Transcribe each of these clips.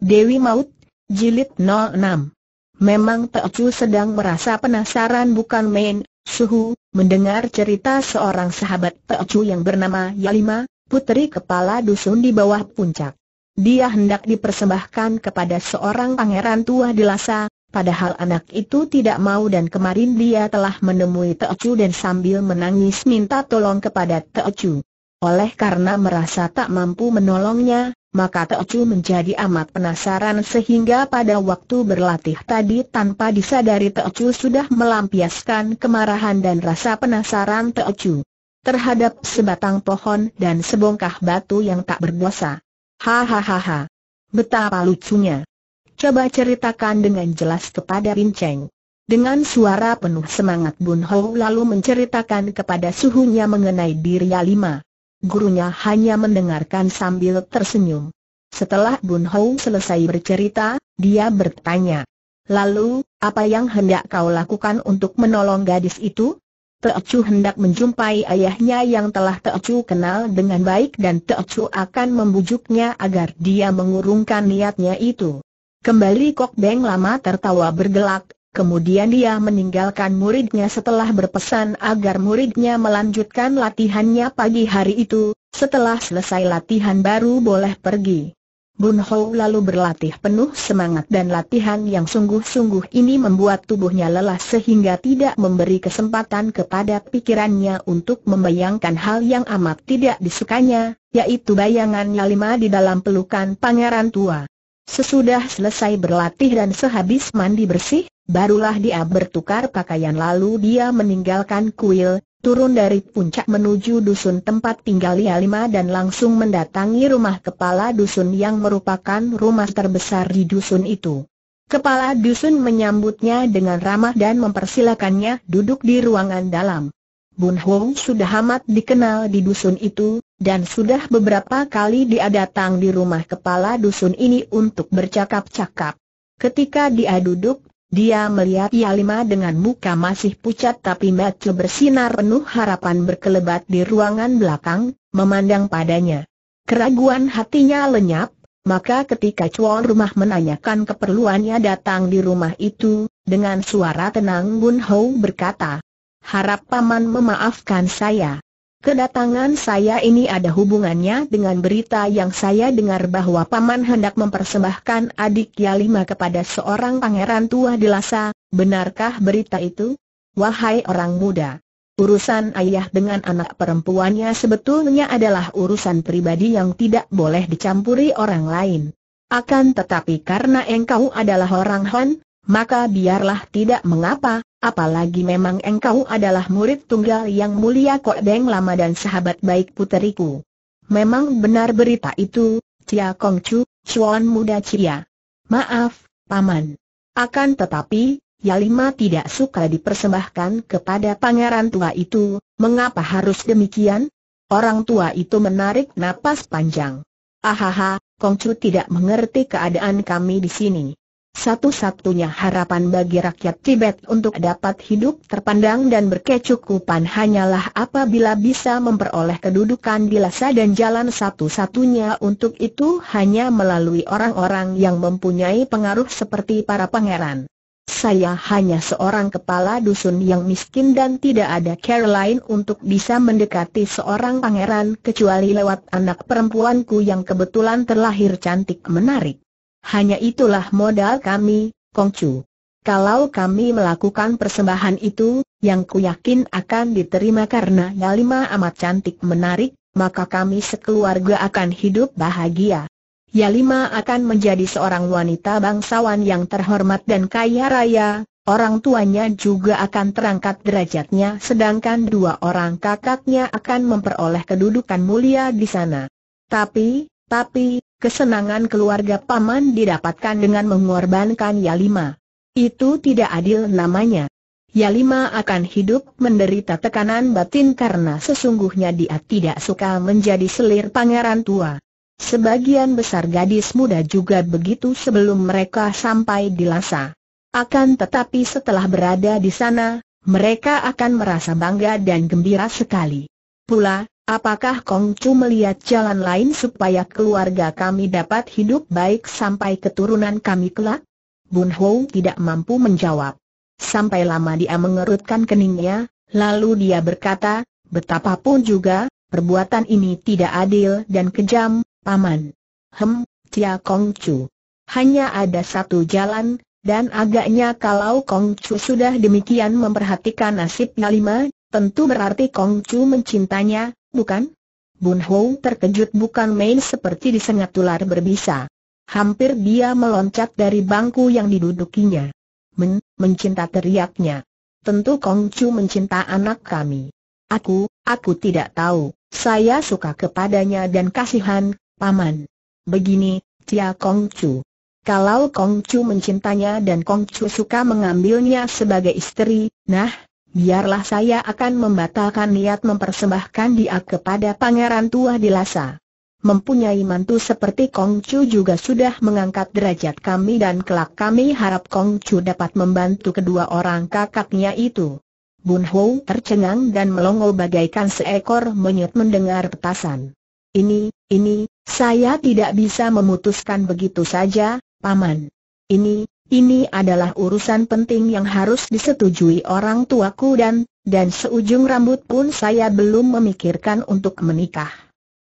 Dewi Maut, Jilid 06 Memang Teocu sedang merasa penasaran bukan main, suhu, mendengar cerita seorang sahabat Teocu yang bernama Yalima, putri kepala dusun di bawah puncak. Dia hendak dipersembahkan kepada seorang pangeran tua di Lhasa, padahal anak itu tidak mau dan kemarin dia telah menemui Teocu dan sambil menangis minta tolong kepada Teocu. Oleh karena merasa tak mampu menolongnya, maka Teocu menjadi amat penasaran sehingga pada waktu berlatih tadi tanpa disadari Teocu sudah melampiaskan kemarahan dan rasa penasaran Teocu terhadap sebatang pohon dan sebongkah batu yang tak berdosa. Hahaha. Betapa lucunya. Coba ceritakan dengan jelas kepada Cheng. Dengan suara penuh semangat Bun Ho lalu menceritakan kepada suhunya mengenai diri Alima gurunya hanya mendengarkan sambil tersenyum. Setelah Bun Hou selesai bercerita, dia bertanya, Lalu, apa yang hendak kau lakukan untuk menolong gadis itu? Teocu hendak menjumpai ayahnya yang telah Teocu kenal dengan baik dan Teocu akan membujuknya agar dia mengurungkan niatnya itu. Kembali Kok Beng lama tertawa bergelak, Kemudian dia meninggalkan muridnya setelah berpesan agar muridnya melanjutkan latihannya pagi hari itu, setelah selesai latihan baru boleh pergi. Bun Ho lalu berlatih penuh semangat dan latihan yang sungguh-sungguh ini membuat tubuhnya lelah sehingga tidak memberi kesempatan kepada pikirannya untuk membayangkan hal yang amat tidak disukanya, yaitu bayangan lima di dalam pelukan pangeran tua. Sesudah selesai berlatih dan sehabis mandi bersih, barulah dia bertukar pakaian lalu dia meninggalkan kuil, turun dari puncak menuju dusun tempat tinggal Yalima dan langsung mendatangi rumah kepala dusun yang merupakan rumah terbesar di dusun itu. Kepala dusun menyambutnya dengan ramah dan mempersilakannya duduk di ruangan dalam. Bun Hong sudah amat dikenal di dusun itu, dan sudah beberapa kali dia datang di rumah kepala dusun ini untuk bercakap-cakap. Ketika dia duduk, dia melihat Yalima dengan muka masih pucat tapi mata bersinar penuh harapan berkelebat di ruangan belakang, memandang padanya. Keraguan hatinya lenyap, maka ketika cuan rumah menanyakan keperluannya datang di rumah itu, dengan suara tenang Bun Hou berkata, Harap Paman memaafkan saya. Kedatangan saya ini ada hubungannya dengan berita yang saya dengar bahwa Paman hendak mempersembahkan adik Yalima kepada seorang pangeran tua di Lhasa, benarkah berita itu? Wahai orang muda, urusan ayah dengan anak perempuannya sebetulnya adalah urusan pribadi yang tidak boleh dicampuri orang lain. Akan tetapi karena engkau adalah orang Han, maka biarlah tidak mengapa, apalagi memang engkau adalah murid tunggal yang mulia Kok Deng Lama dan sahabat baik puteriku. Memang benar berita itu, Cia Kong Chu, Chuan Muda Cia. Maaf, Paman. Akan tetapi, Yalima tidak suka dipersembahkan kepada pangeran tua itu, mengapa harus demikian? Orang tua itu menarik napas panjang. Ahaha, Kongcu tidak mengerti keadaan kami di sini. Satu-satunya harapan bagi rakyat Tibet untuk dapat hidup terpandang dan berkecukupan hanyalah apabila bisa memperoleh kedudukan di Lhasa dan jalan satu-satunya untuk itu hanya melalui orang-orang yang mempunyai pengaruh seperti para pangeran. Saya hanya seorang kepala dusun yang miskin dan tidak ada cara lain untuk bisa mendekati seorang pangeran kecuali lewat anak perempuanku yang kebetulan terlahir cantik menarik. Hanya itulah modal kami, Kongcu. Kalau kami melakukan persembahan itu, yang ku yakin akan diterima karena Yalima amat cantik menarik, maka kami sekeluarga akan hidup bahagia. Yalima akan menjadi seorang wanita bangsawan yang terhormat dan kaya raya, orang tuanya juga akan terangkat derajatnya sedangkan dua orang kakaknya akan memperoleh kedudukan mulia di sana. Tapi, tapi, kesenangan keluarga paman didapatkan dengan mengorbankan Yalima. Itu tidak adil namanya. Yalima akan hidup menderita tekanan batin karena sesungguhnya dia tidak suka menjadi selir pangeran tua. Sebagian besar gadis muda juga begitu sebelum mereka sampai di Lhasa. Akan tetapi setelah berada di sana, mereka akan merasa bangga dan gembira sekali. Pula, Apakah Kong Chu melihat jalan lain supaya keluarga kami dapat hidup baik sampai keturunan kami kelak? Bun Hou tidak mampu menjawab. Sampai lama dia mengerutkan keningnya, lalu dia berkata, betapapun juga, perbuatan ini tidak adil dan kejam, paman. Hem, Tia Chu. Hanya ada satu jalan, dan agaknya kalau Kong Chu sudah demikian memperhatikan nasibnya lima, tentu berarti Kong Chu mencintanya, bukan? Bun Ho terkejut bukan main seperti disengat ular berbisa. Hampir dia meloncat dari bangku yang didudukinya. Men, mencinta teriaknya. Tentu Kong Chu mencinta anak kami. Aku, aku tidak tahu. Saya suka kepadanya dan kasihan, paman. Begini, Cia Kong Chu. Kalau Kong Chu mencintanya dan Kong Chu suka mengambilnya sebagai istri, nah, Biarlah saya akan membatalkan niat mempersembahkan dia kepada pangeran tua Dilasa. Mempunyai mantu seperti Kong Chu juga sudah mengangkat derajat kami dan kelak kami harap Kong Chu dapat membantu kedua orang kakaknya itu. Bun Ho tercengang dan melongo bagaikan seekor monyet mendengar petasan. Ini, ini, saya tidak bisa memutuskan begitu saja, Paman. Ini, ini adalah urusan penting yang harus disetujui orang tuaku dan, dan seujung rambut pun saya belum memikirkan untuk menikah.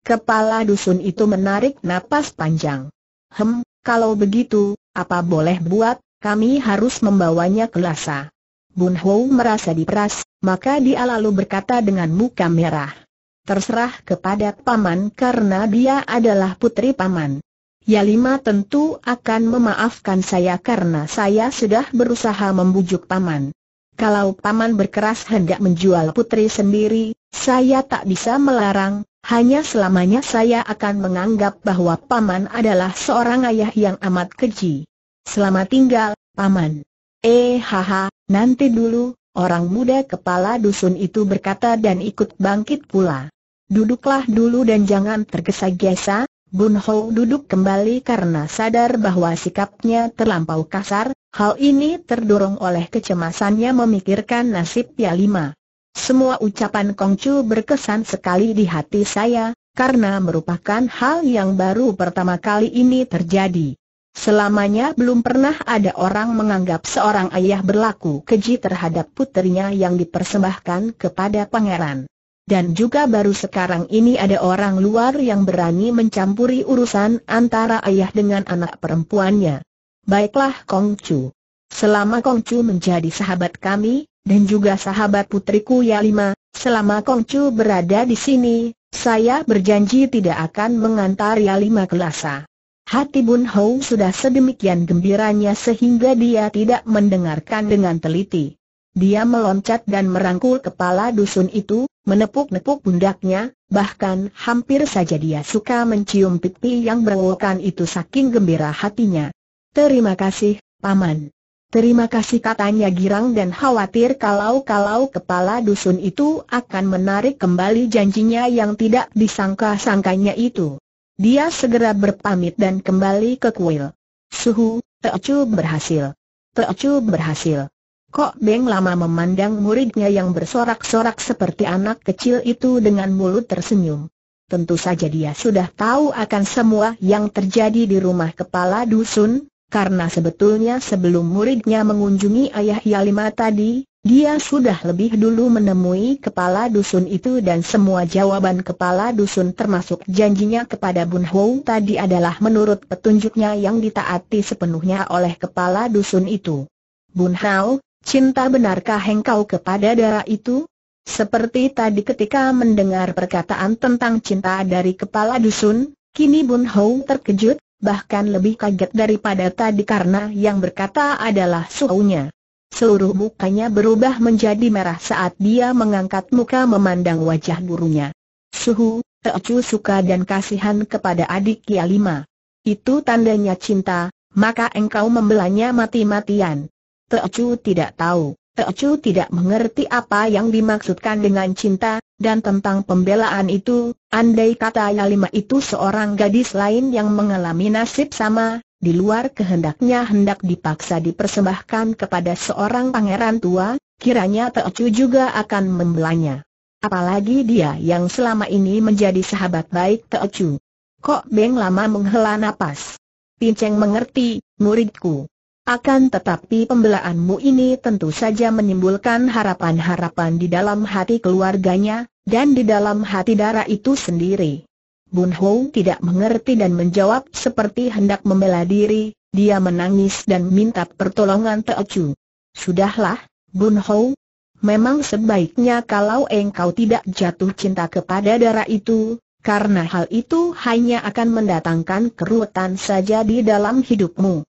Kepala dusun itu menarik napas panjang. Hem, kalau begitu, apa boleh buat, kami harus membawanya ke Lhasa. Bun Ho merasa diperas, maka dia lalu berkata dengan muka merah. Terserah kepada paman karena dia adalah putri paman. Ya Lima tentu akan memaafkan saya karena saya sudah berusaha membujuk paman. Kalau paman berkeras hendak menjual putri sendiri, saya tak bisa melarang, hanya selamanya saya akan menganggap bahwa paman adalah seorang ayah yang amat keji. Selamat tinggal, paman. Eh haha, nanti dulu, orang muda kepala dusun itu berkata dan ikut bangkit pula. Duduklah dulu dan jangan tergesa-gesa, Bun Ho duduk kembali karena sadar bahwa sikapnya terlampau kasar, hal ini terdorong oleh kecemasannya memikirkan nasib Pia Lima. Semua ucapan Kong Kongcu berkesan sekali di hati saya, karena merupakan hal yang baru pertama kali ini terjadi. Selamanya belum pernah ada orang menganggap seorang ayah berlaku keji terhadap putrinya yang dipersembahkan kepada pangeran dan juga baru sekarang ini ada orang luar yang berani mencampuri urusan antara ayah dengan anak perempuannya. Baiklah Kong Chu. Selama Kong Chu menjadi sahabat kami, dan juga sahabat putriku Yalima, selama Kong Chu berada di sini, saya berjanji tidak akan mengantar Yalima ke Lhasa. Hati Bun Hou sudah sedemikian gembiranya sehingga dia tidak mendengarkan dengan teliti. Dia meloncat dan merangkul kepala dusun itu, menepuk-nepuk pundaknya, bahkan hampir saja dia suka mencium pipi yang berwokan itu saking gembira hatinya. Terima kasih, Paman. Terima kasih katanya girang dan khawatir kalau-kalau kepala dusun itu akan menarik kembali janjinya yang tidak disangka-sangkanya itu. Dia segera berpamit dan kembali ke kuil. Suhu, Teocu berhasil. Teocu berhasil. Kok Beng lama memandang muridnya yang bersorak-sorak seperti anak kecil itu dengan mulut tersenyum. Tentu saja dia sudah tahu akan semua yang terjadi di rumah kepala dusun, karena sebetulnya sebelum muridnya mengunjungi ayah Yalima tadi, dia sudah lebih dulu menemui kepala dusun itu dan semua jawaban kepala dusun termasuk janjinya kepada Bun Hou tadi adalah menurut petunjuknya yang ditaati sepenuhnya oleh kepala dusun itu. Bun Hao, Cinta benarkah engkau kepada darah itu? Seperti tadi ketika mendengar perkataan tentang cinta dari kepala dusun, kini Bun Hou terkejut, bahkan lebih kaget daripada tadi karena yang berkata adalah suhunya. Seluruh mukanya berubah menjadi merah saat dia mengangkat muka memandang wajah burunya. Suhu, Teocu suka dan kasihan kepada adik Kia Lima. Itu tandanya cinta, maka engkau membelanya mati-matian. Teocu tidak tahu, Teocu tidak mengerti apa yang dimaksudkan dengan cinta, dan tentang pembelaan itu, andai kata Yalima itu seorang gadis lain yang mengalami nasib sama, di luar kehendaknya hendak dipaksa dipersembahkan kepada seorang pangeran tua, kiranya Teocu juga akan membelanya. Apalagi dia yang selama ini menjadi sahabat baik Teocu. Kok Beng lama menghela napas. Pinceng mengerti, muridku. Akan tetapi pembelaanmu ini tentu saja menimbulkan harapan-harapan di dalam hati keluarganya, dan di dalam hati darah itu sendiri. Bun Ho tidak mengerti dan menjawab seperti hendak membela diri, dia menangis dan minta pertolongan Chu. Sudahlah, Bun Ho. memang sebaiknya kalau engkau tidak jatuh cinta kepada darah itu, karena hal itu hanya akan mendatangkan kerutan saja di dalam hidupmu.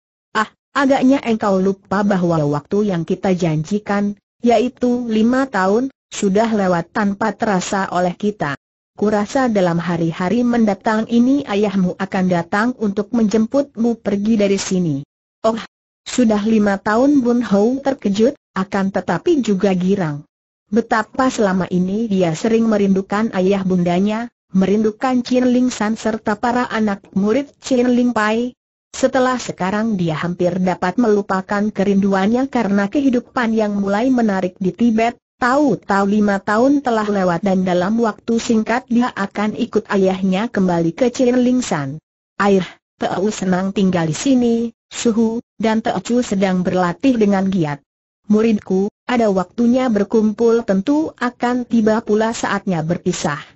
Agaknya engkau lupa bahwa waktu yang kita janjikan, yaitu lima tahun, sudah lewat tanpa terasa oleh kita. Kurasa dalam hari-hari mendatang ini ayahmu akan datang untuk menjemputmu pergi dari sini. Oh, sudah lima tahun Bun Hou terkejut, akan tetapi juga girang. Betapa selama ini dia sering merindukan ayah bundanya, merindukan Chin Ling San serta para anak murid Chin Ling Pai, setelah sekarang dia hampir dapat melupakan kerinduannya karena kehidupan yang mulai menarik di Tibet, tahu-tahu lima tahun telah lewat dan dalam waktu singkat dia akan ikut ayahnya kembali ke Cirlingsan. Air, Teu senang tinggal di sini, Suhu, dan Teucu sedang berlatih dengan giat. Muridku, ada waktunya berkumpul tentu akan tiba pula saatnya berpisah.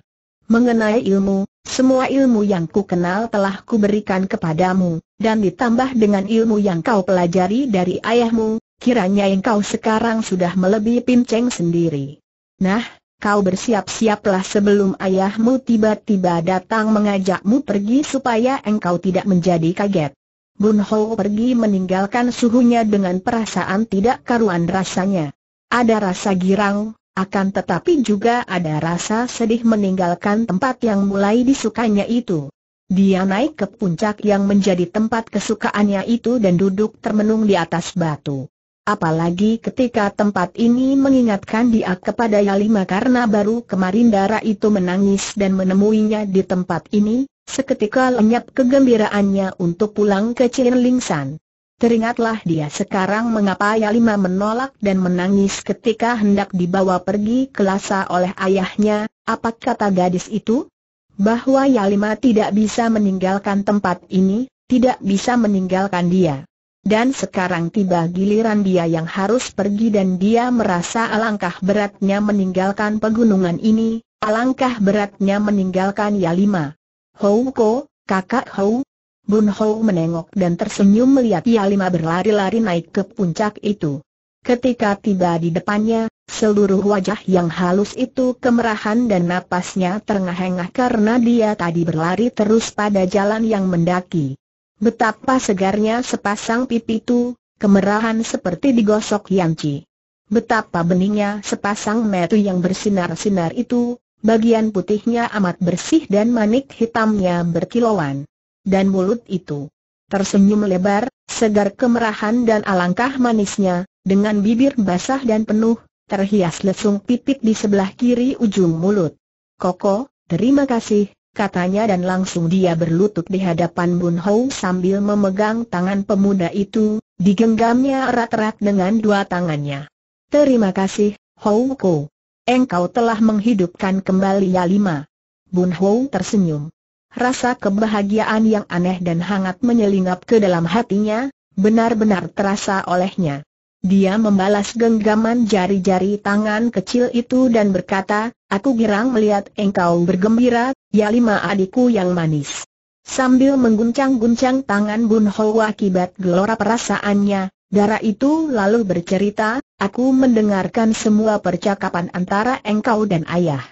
Mengenai ilmu, semua ilmu yang ku kenal telah berikan kepadamu, dan ditambah dengan ilmu yang kau pelajari dari ayahmu, kiranya engkau sekarang sudah melebihi pinceng sendiri. Nah, kau bersiap-siaplah sebelum ayahmu tiba-tiba datang mengajakmu pergi supaya engkau tidak menjadi kaget. Bun Ho pergi meninggalkan suhunya dengan perasaan tidak karuan rasanya. Ada rasa girang, akan tetapi juga ada rasa sedih meninggalkan tempat yang mulai disukanya itu. Dia naik ke puncak yang menjadi tempat kesukaannya itu dan duduk termenung di atas batu. Apalagi ketika tempat ini mengingatkan dia kepada Yalima karena baru kemarin darah itu menangis dan menemuinya di tempat ini, seketika lenyap kegembiraannya untuk pulang ke Lingsan. Teringatlah dia sekarang mengapa Yalima menolak dan menangis ketika hendak dibawa pergi ke Lhasa oleh ayahnya, apa kata gadis itu? Bahwa Yalima tidak bisa meninggalkan tempat ini, tidak bisa meninggalkan dia. Dan sekarang tiba giliran dia yang harus pergi dan dia merasa alangkah beratnya meninggalkan pegunungan ini, alangkah beratnya meninggalkan Yalima. Houko, kakak Hou, Bun Hou menengok dan tersenyum melihat Ia Lima berlari-lari naik ke puncak itu. Ketika tiba di depannya, seluruh wajah yang halus itu kemerahan dan napasnya terengah-engah karena dia tadi berlari terus pada jalan yang mendaki. Betapa segarnya sepasang pipi itu, kemerahan seperti digosok yanci. Betapa beningnya sepasang metu yang bersinar-sinar itu, bagian putihnya amat bersih dan manik hitamnya berkilauan dan mulut itu tersenyum lebar, segar kemerahan dan alangkah manisnya, dengan bibir basah dan penuh, terhias lesung pipit di sebelah kiri ujung mulut. Koko, terima kasih, katanya dan langsung dia berlutut di hadapan Bun Hou sambil memegang tangan pemuda itu, digenggamnya erat-erat dengan dua tangannya. Terima kasih, Hou Ko. Engkau telah menghidupkan kembali Yalima. Bun Hou tersenyum rasa kebahagiaan yang aneh dan hangat menyelinap ke dalam hatinya, benar-benar terasa olehnya. Dia membalas genggaman jari-jari tangan kecil itu dan berkata, Aku girang melihat engkau bergembira, ya lima adikku yang manis. Sambil mengguncang-guncang tangan Bun Ho akibat gelora perasaannya, darah itu lalu bercerita, Aku mendengarkan semua percakapan antara engkau dan ayah.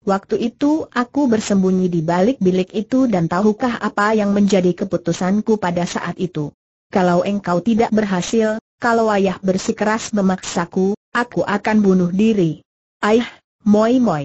Waktu itu aku bersembunyi di balik bilik itu dan tahukah apa yang menjadi keputusanku pada saat itu? Kalau engkau tidak berhasil, kalau ayah bersikeras memaksaku, aku akan bunuh diri. Ayah, moi moi.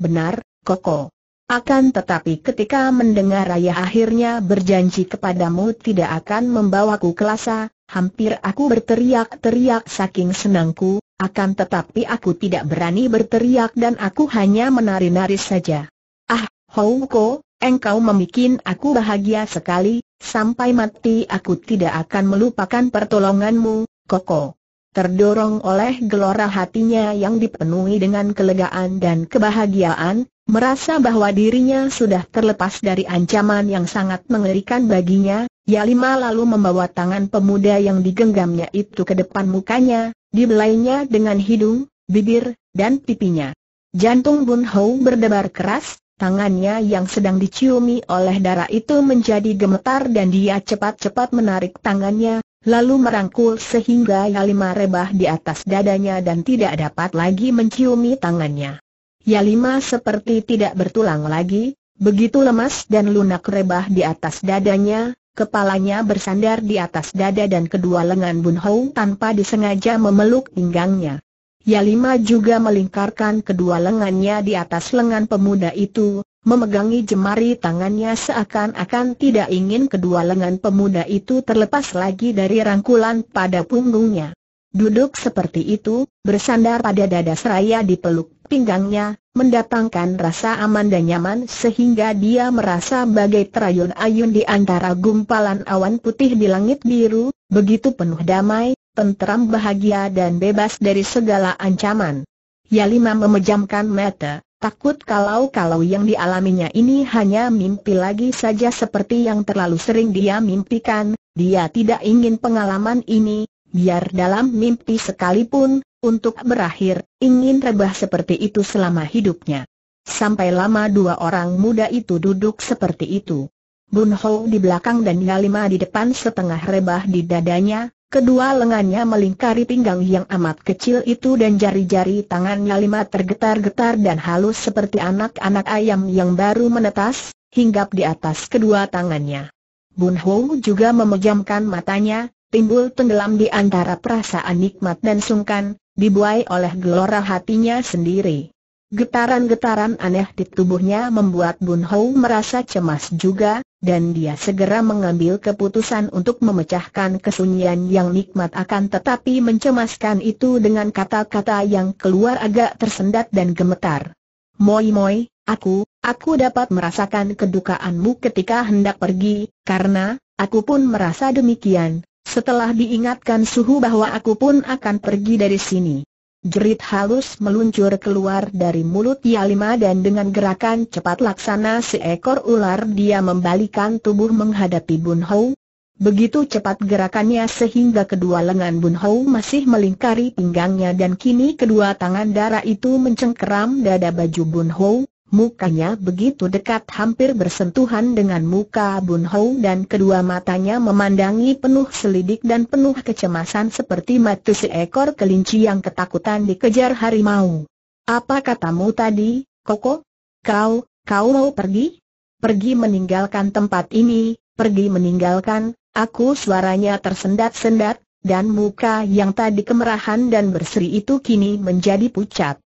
Benar, Koko. Akan tetapi ketika mendengar ayah akhirnya berjanji kepadamu tidak akan membawaku kelasa, hampir aku berteriak-teriak saking senangku, akan tetapi aku tidak berani berteriak dan aku hanya menari-nari saja. Ah, Houko, engkau membuat aku bahagia sekali, sampai mati aku tidak akan melupakan pertolonganmu, Koko. Terdorong oleh gelora hatinya yang dipenuhi dengan kelegaan dan kebahagiaan, merasa bahwa dirinya sudah terlepas dari ancaman yang sangat mengerikan baginya, Yalima lalu membawa tangan pemuda yang digenggamnya itu ke depan mukanya, dibelainya dengan hidung, bibir, dan pipinya. Jantung Bun Hou berdebar keras, tangannya yang sedang diciumi oleh darah itu menjadi gemetar dan dia cepat-cepat menarik tangannya, lalu merangkul sehingga Yalima rebah di atas dadanya dan tidak dapat lagi menciumi tangannya. Yalima seperti tidak bertulang lagi, begitu lemas dan lunak rebah di atas dadanya, kepalanya bersandar di atas dada dan kedua lengan Bun Hou tanpa disengaja memeluk pinggangnya. Yalima juga melingkarkan kedua lengannya di atas lengan pemuda itu, memegangi jemari tangannya seakan-akan tidak ingin kedua lengan pemuda itu terlepas lagi dari rangkulan pada punggungnya. Duduk seperti itu, bersandar pada dada seraya dipeluk pinggangnya, mendatangkan rasa aman dan nyaman sehingga dia merasa bagai terayun-ayun di antara gumpalan awan putih di langit biru, begitu penuh damai, tenteram bahagia dan bebas dari segala ancaman. Yalima memejamkan mata, takut kalau-kalau yang dialaminya ini hanya mimpi lagi saja seperti yang terlalu sering dia mimpikan, dia tidak ingin pengalaman ini, biar dalam mimpi sekalipun, untuk berakhir, ingin rebah seperti itu selama hidupnya. Sampai lama dua orang muda itu duduk seperti itu. Bun Ho di belakang dan Yalima di depan setengah rebah di dadanya, kedua lengannya melingkari pinggang yang amat kecil itu dan jari-jari tangan Yalima tergetar-getar dan halus seperti anak-anak ayam yang baru menetas, hinggap di atas kedua tangannya. Bun Ho juga memejamkan matanya, timbul tenggelam di antara perasaan nikmat dan sungkan, dibuai oleh gelora hatinya sendiri. Getaran-getaran aneh di tubuhnya membuat Bun Hou merasa cemas juga, dan dia segera mengambil keputusan untuk memecahkan kesunyian yang nikmat akan tetapi mencemaskan itu dengan kata-kata yang keluar agak tersendat dan gemetar. Moi moi, aku, aku dapat merasakan kedukaanmu ketika hendak pergi, karena, aku pun merasa demikian, setelah diingatkan suhu bahwa aku pun akan pergi dari sini. Jerit halus meluncur keluar dari mulut Yalima dan dengan gerakan cepat laksana seekor ular dia membalikan tubuh menghadapi Bun Hou. Begitu cepat gerakannya sehingga kedua lengan Bun Hou masih melingkari pinggangnya dan kini kedua tangan darah itu mencengkeram dada baju Bun Hou. Mukanya begitu dekat hampir bersentuhan dengan muka Bun Hou dan kedua matanya memandangi penuh selidik dan penuh kecemasan seperti mata seekor kelinci yang ketakutan dikejar harimau. Apa katamu tadi, Koko? Kau, kau mau pergi? Pergi meninggalkan tempat ini, pergi meninggalkan, aku suaranya tersendat-sendat, dan muka yang tadi kemerahan dan berseri itu kini menjadi pucat.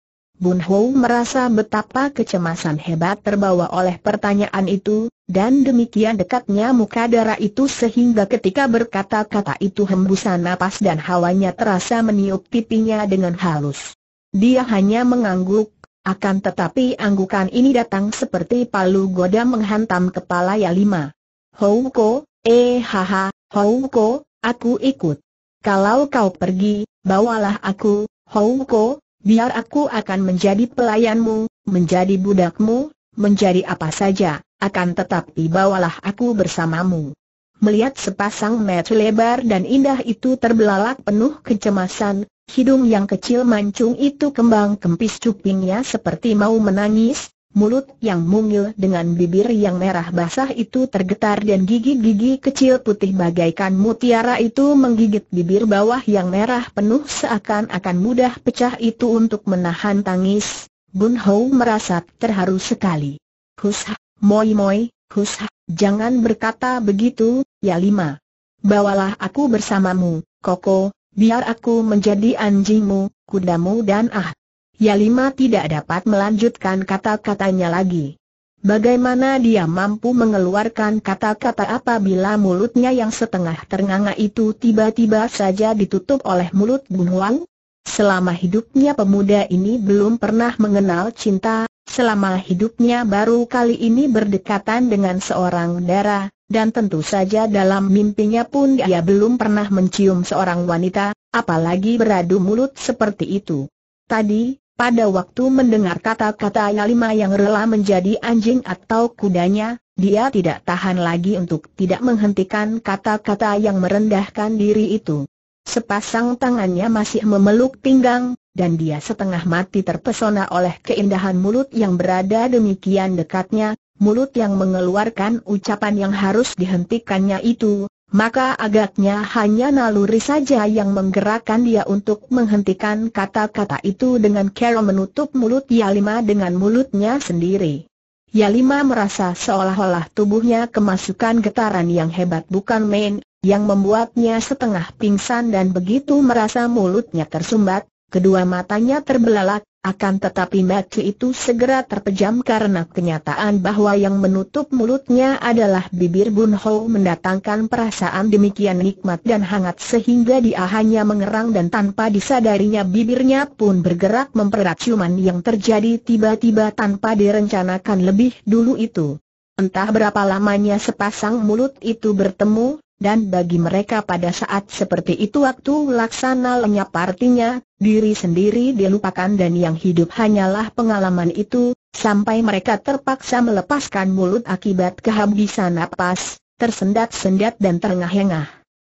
Bun Ho merasa betapa kecemasan hebat terbawa oleh pertanyaan itu, dan demikian dekatnya muka darah itu sehingga ketika berkata-kata itu hembusan napas dan hawanya terasa meniup pipinya dengan halus. Dia hanya mengangguk, akan tetapi anggukan ini datang seperti palu goda menghantam kepala ya Yalima. Houko, eh haha, Houko, aku ikut. Kalau kau pergi, bawalah aku, Houko, biar aku akan menjadi pelayanmu, menjadi budakmu, menjadi apa saja, akan tetapi bawalah aku bersamamu. Melihat sepasang mata lebar dan indah itu terbelalak penuh kecemasan, hidung yang kecil mancung itu kembang kempis cupingnya seperti mau menangis, Mulut yang mungil dengan bibir yang merah basah itu tergetar dan gigi-gigi kecil putih bagaikan mutiara itu menggigit bibir bawah yang merah penuh seakan-akan mudah pecah itu untuk menahan tangis. Bun Hou merasa terharu sekali. Husha, moi moi, husha, jangan berkata begitu, ya lima. Bawalah aku bersamamu, Koko, biar aku menjadi anjingmu, kudamu dan ah. Yalima tidak dapat melanjutkan kata-katanya lagi. Bagaimana dia mampu mengeluarkan kata-kata apabila mulutnya yang setengah ternganga itu tiba-tiba saja ditutup oleh mulut Bun Huang? Selama hidupnya pemuda ini belum pernah mengenal cinta, selama hidupnya baru kali ini berdekatan dengan seorang darah, dan tentu saja dalam mimpinya pun dia belum pernah mencium seorang wanita, apalagi beradu mulut seperti itu. Tadi, pada waktu mendengar kata-kata Yalima yang rela menjadi anjing atau kudanya, dia tidak tahan lagi untuk tidak menghentikan kata-kata yang merendahkan diri itu. Sepasang tangannya masih memeluk pinggang, dan dia setengah mati terpesona oleh keindahan mulut yang berada demikian dekatnya, mulut yang mengeluarkan ucapan yang harus dihentikannya itu, maka agaknya hanya naluri saja yang menggerakkan dia untuk menghentikan kata-kata itu dengan cara menutup mulut Yalima dengan mulutnya sendiri. Yalima merasa seolah-olah tubuhnya kemasukan getaran yang hebat bukan main, yang membuatnya setengah pingsan dan begitu merasa mulutnya tersumbat, kedua matanya terbelalak, akan tetapi mata itu segera terpejam karena kenyataan bahwa yang menutup mulutnya adalah bibir Bun Ho mendatangkan perasaan demikian nikmat dan hangat sehingga dia hanya mengerang dan tanpa disadarinya bibirnya pun bergerak mempererat ciuman yang terjadi tiba-tiba tanpa direncanakan lebih dulu itu. Entah berapa lamanya sepasang mulut itu bertemu, dan bagi mereka pada saat seperti itu waktu laksana lenyap artinya, diri sendiri dilupakan dan yang hidup hanyalah pengalaman itu, sampai mereka terpaksa melepaskan mulut akibat kehabisan napas, tersendat-sendat dan terengah-engah.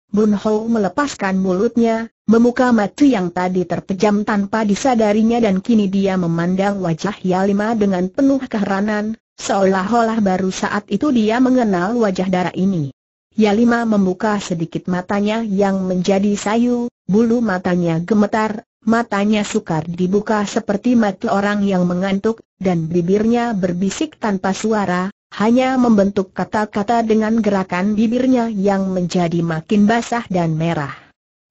Bun Ho melepaskan mulutnya, memuka mati yang tadi terpejam tanpa disadarinya dan kini dia memandang wajah Yalima dengan penuh keheranan, seolah-olah baru saat itu dia mengenal wajah darah ini. Yalima membuka sedikit matanya yang menjadi sayu, bulu matanya gemetar, matanya sukar dibuka seperti mata orang yang mengantuk, dan bibirnya berbisik tanpa suara, hanya membentuk kata-kata dengan gerakan bibirnya yang menjadi makin basah dan merah.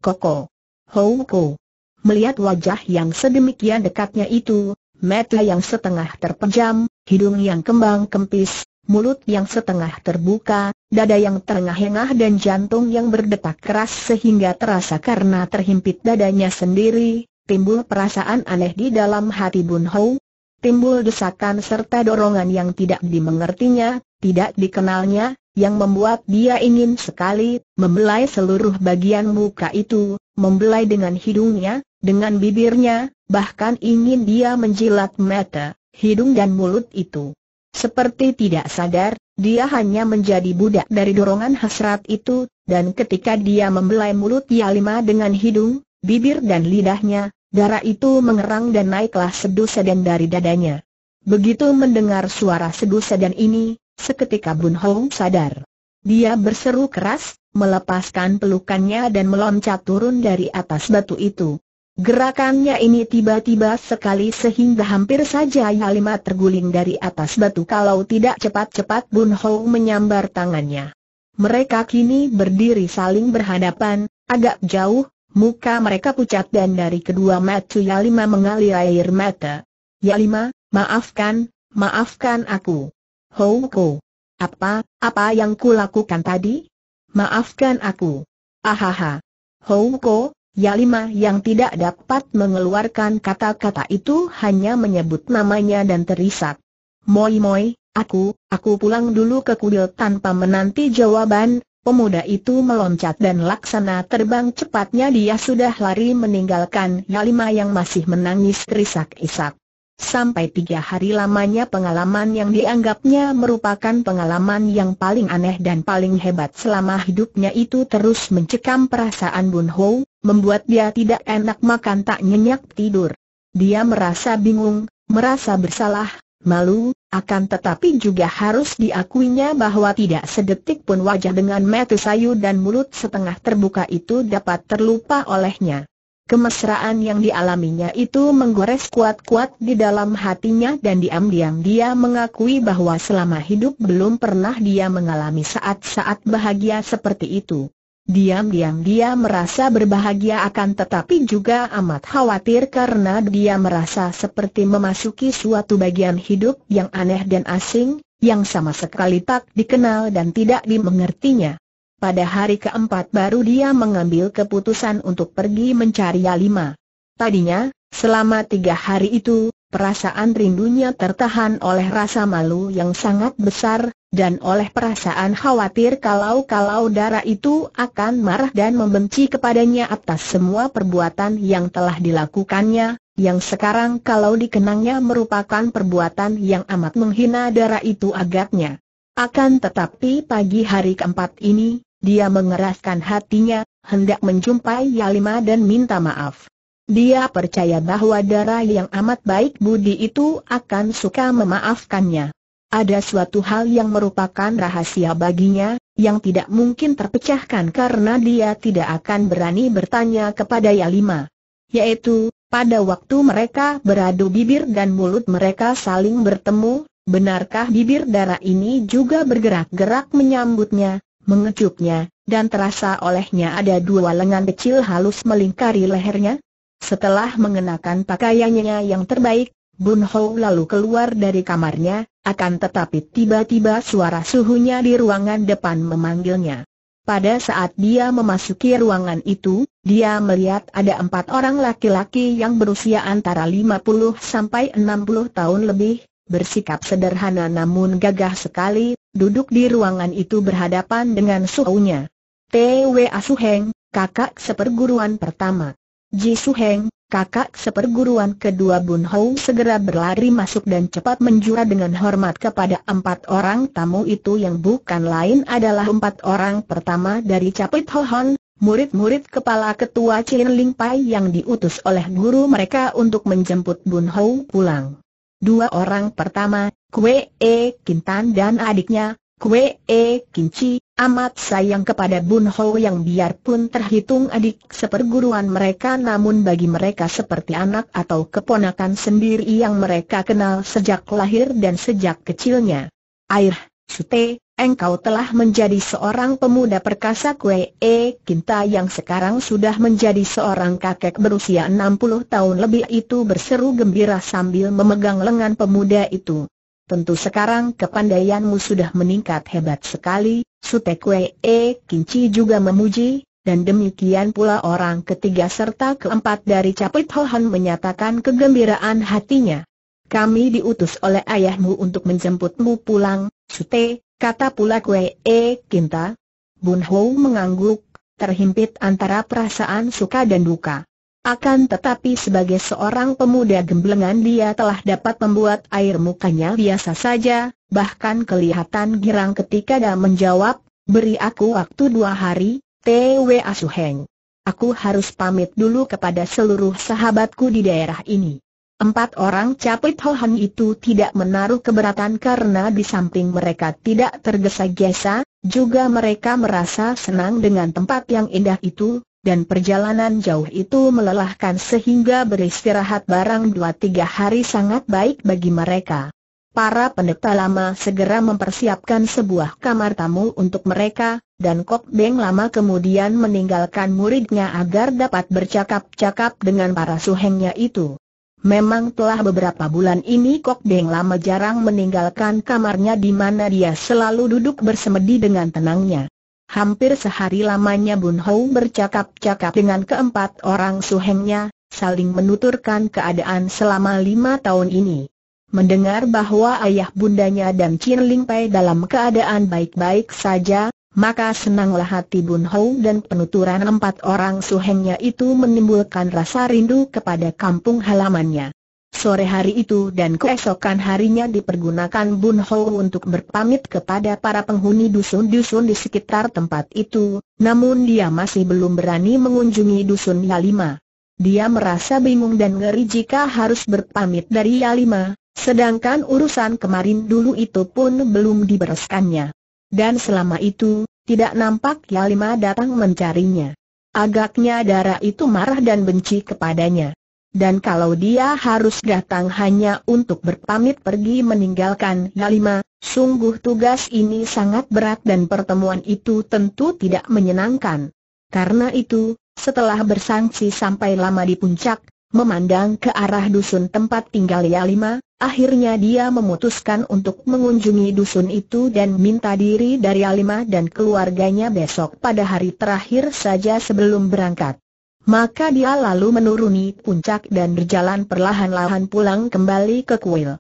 Koko. Houko. Melihat wajah yang sedemikian dekatnya itu, mata yang setengah terpejam, hidung yang kembang kempis, mulut yang setengah terbuka, dada yang terengah-engah dan jantung yang berdetak keras sehingga terasa karena terhimpit dadanya sendiri, timbul perasaan aneh di dalam hati Bun Ho. Timbul desakan serta dorongan yang tidak dimengertinya, tidak dikenalnya, yang membuat dia ingin sekali membelai seluruh bagian muka itu, membelai dengan hidungnya, dengan bibirnya, bahkan ingin dia menjilat mata, hidung dan mulut itu. Seperti tidak sadar, dia hanya menjadi budak dari dorongan hasrat itu, dan ketika dia membelai mulut Yalima dengan hidung, bibir dan lidahnya, darah itu mengerang dan naiklah sedu sedan dari dadanya. Begitu mendengar suara sedu sedan ini, seketika Bun Hong sadar. Dia berseru keras, melepaskan pelukannya dan meloncat turun dari atas batu itu. Gerakannya ini tiba-tiba sekali sehingga hampir saja Yalima terguling dari atas batu kalau tidak cepat-cepat Bun Hou menyambar tangannya. Mereka kini berdiri saling berhadapan, agak jauh, muka mereka pucat dan dari kedua mata Yalima mengalir air mata. Yalima, maafkan, maafkan aku. Houko. Apa, apa yang kulakukan tadi? Maafkan aku. Ahaha. Houko, Yalima yang tidak dapat mengeluarkan kata-kata itu hanya menyebut namanya dan terisak. Moi moi, aku, aku pulang dulu ke kuil tanpa menanti jawaban, pemuda itu meloncat dan laksana terbang cepatnya dia sudah lari meninggalkan Yalima yang masih menangis terisak-isak. Sampai tiga hari lamanya pengalaman yang dianggapnya merupakan pengalaman yang paling aneh dan paling hebat selama hidupnya itu terus mencekam perasaan Bun Ho, membuat dia tidak enak makan tak nyenyak tidur. Dia merasa bingung, merasa bersalah, malu, akan tetapi juga harus diakuinya bahwa tidak sedetik pun wajah dengan mata sayu dan mulut setengah terbuka itu dapat terlupa olehnya. Kemesraan yang dialaminya itu menggores kuat-kuat di dalam hatinya dan diam-diam dia mengakui bahwa selama hidup belum pernah dia mengalami saat-saat bahagia seperti itu. Diam-diam dia merasa berbahagia akan tetapi juga amat khawatir karena dia merasa seperti memasuki suatu bagian hidup yang aneh dan asing, yang sama sekali tak dikenal dan tidak dimengertinya. Pada hari keempat baru dia mengambil keputusan untuk pergi mencari Yalima. Tadinya, selama tiga hari itu, Perasaan rindunya tertahan oleh rasa malu yang sangat besar, dan oleh perasaan khawatir kalau-kalau darah itu akan marah dan membenci kepadanya atas semua perbuatan yang telah dilakukannya, yang sekarang kalau dikenangnya merupakan perbuatan yang amat menghina darah itu agaknya. Akan tetapi pagi hari keempat ini, dia mengeraskan hatinya, hendak menjumpai Yalima dan minta maaf. Dia percaya bahwa darah yang amat baik budi itu akan suka memaafkannya ada suatu hal yang merupakan rahasia baginya, yang tidak mungkin terpecahkan karena dia tidak akan berani bertanya kepada Yalima. Yaitu, pada waktu mereka beradu bibir dan mulut mereka saling bertemu, benarkah bibir darah ini juga bergerak-gerak menyambutnya, mengecupnya, dan terasa olehnya ada dua lengan kecil halus melingkari lehernya? Setelah mengenakan pakaiannya yang terbaik, Bun Hou lalu keluar dari kamarnya, akan tetapi tiba-tiba suara suhunya di ruangan depan memanggilnya. Pada saat dia memasuki ruangan itu, dia melihat ada empat orang laki-laki yang berusia antara 50 sampai 60 tahun lebih, bersikap sederhana namun gagah sekali, duduk di ruangan itu berhadapan dengan suhunya. T.W. Asuheng, kakak seperguruan pertama. Ji Suheng, kakak seperguruan kedua Bun Hou segera berlari masuk dan cepat menjura dengan hormat kepada empat orang tamu itu yang bukan lain adalah empat orang pertama dari Capit Hon, murid-murid kepala ketua Chin Ling Pai yang diutus oleh guru mereka untuk menjemput Bun Hou pulang. Dua orang pertama, Kwe E Kintan dan adiknya, Kue E Kinci, amat sayang kepada Bun Ho yang biarpun terhitung adik seperguruan mereka namun bagi mereka seperti anak atau keponakan sendiri yang mereka kenal sejak lahir dan sejak kecilnya. Air, Sute, engkau telah menjadi seorang pemuda perkasa Kue E Kinta yang sekarang sudah menjadi seorang kakek berusia 60 tahun lebih itu berseru gembira sambil memegang lengan pemuda itu. Tentu sekarang kepandaianmu sudah meningkat hebat sekali, Sutekwee. E. Kinci juga memuji, dan demikian pula orang ketiga serta keempat dari Capit Hohan menyatakan kegembiraan hatinya. Kami diutus oleh ayahmu untuk menjemputmu pulang, Sute, kata pula Kwe e. Kinta. Bun Ho mengangguk, terhimpit antara perasaan suka dan duka. Akan tetapi sebagai seorang pemuda gemblengan dia telah dapat membuat air mukanya biasa saja, bahkan kelihatan girang ketika dia menjawab, beri aku waktu dua hari, T.W. Asuheng. Aku harus pamit dulu kepada seluruh sahabatku di daerah ini. Empat orang capit Hohan itu tidak menaruh keberatan karena di samping mereka tidak tergesa-gesa, juga mereka merasa senang dengan tempat yang indah itu, dan perjalanan jauh itu melelahkan sehingga beristirahat barang dua tiga hari sangat baik bagi mereka. Para pendeta lama segera mempersiapkan sebuah kamar tamu untuk mereka, dan Kok Beng lama kemudian meninggalkan muridnya agar dapat bercakap-cakap dengan para suhengnya itu. Memang telah beberapa bulan ini Kok Beng lama jarang meninggalkan kamarnya di mana dia selalu duduk bersemedi dengan tenangnya. Hampir sehari lamanya Bun Hou bercakap-cakap dengan keempat orang suhengnya, saling menuturkan keadaan selama lima tahun ini. Mendengar bahwa ayah bundanya dan Chin Ling Pai dalam keadaan baik-baik saja, maka senanglah hati Bun Hou dan penuturan empat orang suhengnya itu menimbulkan rasa rindu kepada kampung halamannya. Sore hari itu dan keesokan harinya dipergunakan Bun Ho untuk berpamit kepada para penghuni dusun-dusun di sekitar tempat itu, namun dia masih belum berani mengunjungi dusun Yalima. Dia merasa bingung dan ngeri jika harus berpamit dari Yalima, sedangkan urusan kemarin dulu itu pun belum dibereskannya. Dan selama itu, tidak nampak Yalima datang mencarinya. Agaknya darah itu marah dan benci kepadanya dan kalau dia harus datang hanya untuk berpamit pergi meninggalkan Nalima, sungguh tugas ini sangat berat dan pertemuan itu tentu tidak menyenangkan. Karena itu, setelah bersangsi sampai lama di puncak, memandang ke arah dusun tempat tinggal Yalima, akhirnya dia memutuskan untuk mengunjungi dusun itu dan minta diri dari Yalima dan keluarganya besok pada hari terakhir saja sebelum berangkat. Maka dia lalu menuruni puncak dan berjalan perlahan-lahan pulang kembali ke kuil.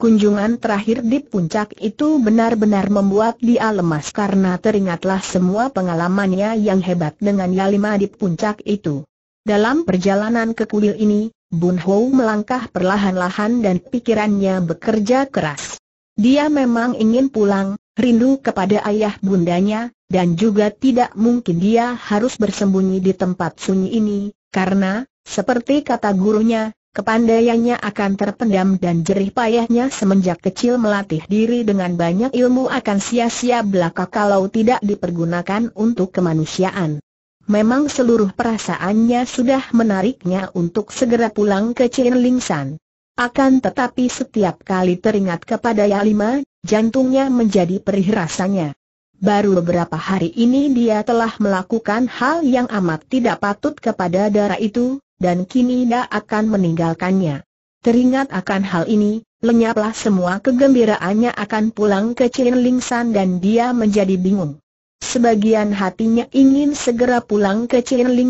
Kunjungan terakhir di puncak itu benar-benar membuat dia lemas karena teringatlah semua pengalamannya yang hebat dengan Yalima di puncak itu. Dalam perjalanan ke kuil ini, Bun Hou melangkah perlahan-lahan dan pikirannya bekerja keras. Dia memang ingin pulang, rindu kepada ayah bundanya, dan juga tidak mungkin dia harus bersembunyi di tempat sunyi ini, karena, seperti kata gurunya, kepandaiannya akan terpendam dan jerih payahnya semenjak kecil melatih diri dengan banyak ilmu akan sia-sia belaka kalau tidak dipergunakan untuk kemanusiaan. Memang seluruh perasaannya sudah menariknya untuk segera pulang ke Cinlingsan. Akan tetapi setiap kali teringat kepada Yalima, jantungnya menjadi perih rasanya. Baru beberapa hari ini dia telah melakukan hal yang amat tidak patut kepada darah itu, dan kini dia akan meninggalkannya. Teringat akan hal ini, lenyaplah semua kegembiraannya akan pulang ke San dan dia menjadi bingung. Sebagian hatinya ingin segera pulang ke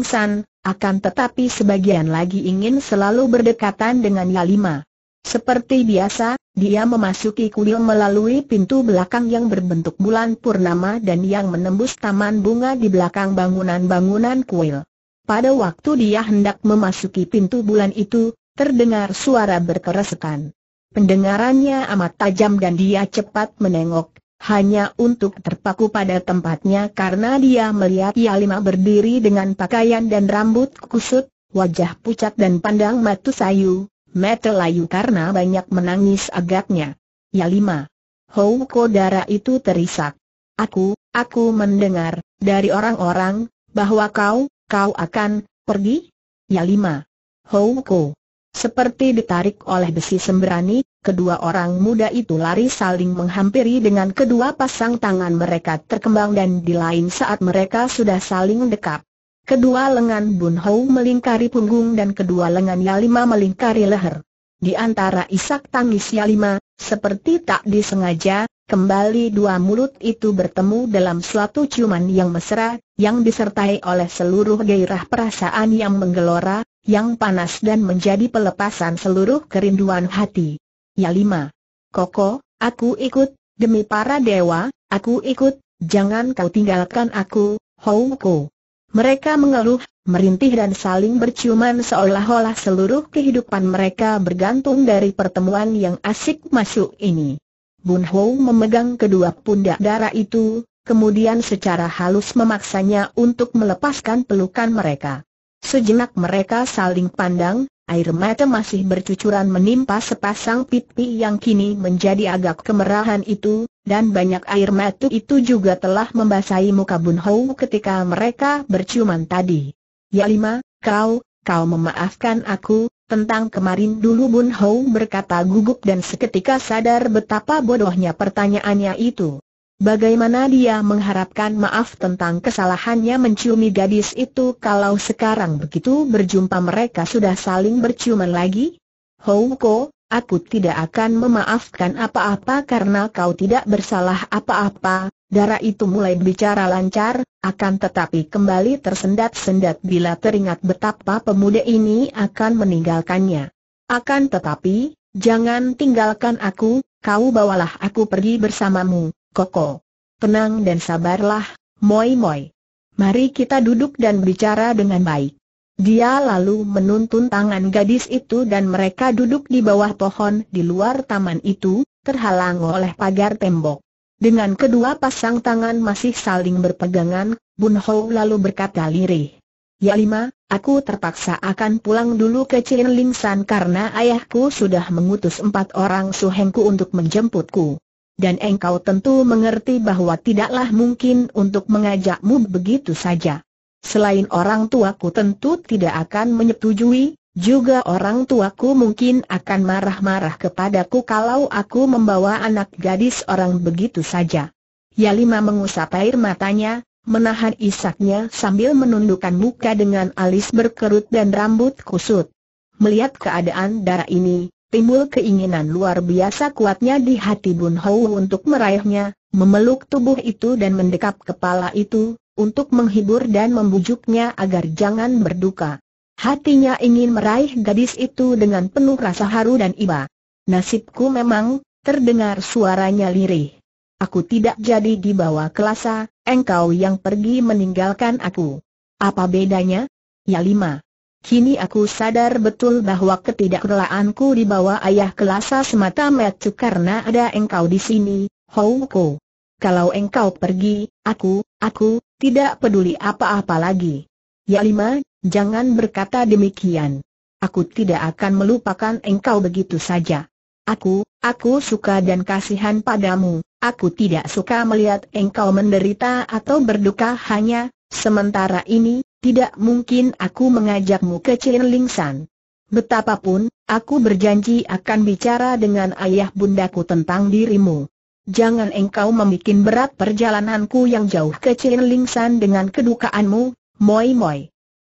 San, akan tetapi sebagian lagi ingin selalu berdekatan dengan Yalima. Seperti biasa, dia memasuki kuil melalui pintu belakang yang berbentuk bulan purnama dan yang menembus taman bunga di belakang bangunan-bangunan kuil. Pada waktu dia hendak memasuki pintu bulan itu, terdengar suara berkeresetan. Pendengarannya amat tajam dan dia cepat menengok, hanya untuk terpaku pada tempatnya karena dia melihat Yalima berdiri dengan pakaian dan rambut kusut, wajah pucat dan pandang matu sayu, mata layu karena banyak menangis agaknya. Ya lima. Hou Kodara itu terisak. Aku, aku mendengar, dari orang-orang, bahwa kau, kau akan, pergi? Ya lima. Hou Ko. Seperti ditarik oleh besi sembrani, kedua orang muda itu lari saling menghampiri dengan kedua pasang tangan mereka terkembang dan di lain saat mereka sudah saling dekap. Kedua lengan Bun Hou melingkari punggung dan kedua lengan Yalima melingkari leher. Di antara isak tangis Yalima, seperti tak disengaja, kembali dua mulut itu bertemu dalam suatu ciuman yang mesra, yang disertai oleh seluruh gairah perasaan yang menggelora, yang panas dan menjadi pelepasan seluruh kerinduan hati. Yalima. Koko, aku ikut, demi para dewa, aku ikut, jangan kau tinggalkan aku, Houko. Mereka mengeluh, merintih dan saling berciuman seolah-olah seluruh kehidupan mereka bergantung dari pertemuan yang asik masuk ini. Bun Ho memegang kedua pundak darah itu, kemudian secara halus memaksanya untuk melepaskan pelukan mereka. Sejenak mereka saling pandang, air mata masih bercucuran menimpa sepasang pipi yang kini menjadi agak kemerahan itu, dan banyak air mata itu juga telah membasahi muka Bun Hou ketika mereka berciuman tadi. Ya lima, kau, kau memaafkan aku, tentang kemarin dulu Bun Hou berkata gugup dan seketika sadar betapa bodohnya pertanyaannya itu. Bagaimana dia mengharapkan maaf tentang kesalahannya menciumi gadis itu kalau sekarang begitu berjumpa mereka sudah saling berciuman lagi? Houko, aku tidak akan memaafkan apa-apa karena kau tidak bersalah apa-apa, darah itu mulai bicara lancar, akan tetapi kembali tersendat-sendat bila teringat betapa pemuda ini akan meninggalkannya. Akan tetapi, jangan tinggalkan aku, kau bawalah aku pergi bersamamu. Koko. Tenang dan sabarlah, Moi Moi. Mari kita duduk dan bicara dengan baik. Dia lalu menuntun tangan gadis itu dan mereka duduk di bawah pohon di luar taman itu, terhalang oleh pagar tembok. Dengan kedua pasang tangan masih saling berpegangan, Bun Ho lalu berkata lirih. Ya lima, aku terpaksa akan pulang dulu ke Chin Ling San karena ayahku sudah mengutus empat orang suhengku untuk menjemputku dan engkau tentu mengerti bahwa tidaklah mungkin untuk mengajakmu begitu saja. Selain orang tuaku tentu tidak akan menyetujui, juga orang tuaku mungkin akan marah-marah kepadaku kalau aku membawa anak gadis orang begitu saja. Yalima mengusap air matanya, menahan isaknya sambil menundukkan muka dengan alis berkerut dan rambut kusut. Melihat keadaan darah ini, timbul keinginan luar biasa kuatnya di hati Bun Hou untuk meraihnya, memeluk tubuh itu dan mendekap kepala itu, untuk menghibur dan membujuknya agar jangan berduka. Hatinya ingin meraih gadis itu dengan penuh rasa haru dan iba. Nasibku memang, terdengar suaranya lirih. Aku tidak jadi dibawa kelasa, engkau yang pergi meninggalkan aku. Apa bedanya? Ya lima. Kini aku sadar betul bahwa ketidakrelaanku di bawah ayah kelasa semata-mata karena ada engkau di sini, Houko. Kalau engkau pergi, aku, aku, tidak peduli apa-apa lagi. Ya lima, jangan berkata demikian. Aku tidak akan melupakan engkau begitu saja. Aku, aku suka dan kasihan padamu, aku tidak suka melihat engkau menderita atau berduka hanya, sementara ini, tidak mungkin aku mengajakmu ke Cilinlingsan. Betapapun, aku berjanji akan bicara dengan ayah bundaku tentang dirimu. Jangan engkau membuat berat perjalananku yang jauh ke Cilinlingsan dengan kedukaanmu, moi moi.